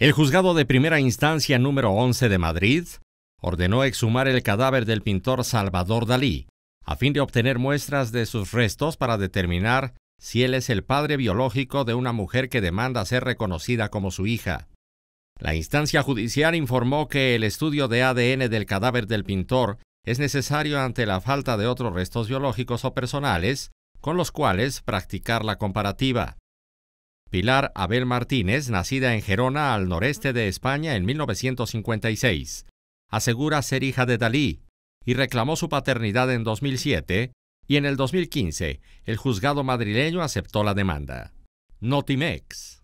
El juzgado de primera instancia número 11 de Madrid ordenó exhumar el cadáver del pintor Salvador Dalí, a fin de obtener muestras de sus restos para determinar si él es el padre biológico de una mujer que demanda ser reconocida como su hija. La instancia judicial informó que el estudio de ADN del cadáver del pintor es necesario ante la falta de otros restos biológicos o personales con los cuales practicar la comparativa. Pilar Abel Martínez, nacida en Gerona, al noreste de España, en 1956, asegura ser hija de Dalí y reclamó su paternidad en 2007 y en el 2015 el juzgado madrileño aceptó la demanda. Notimex.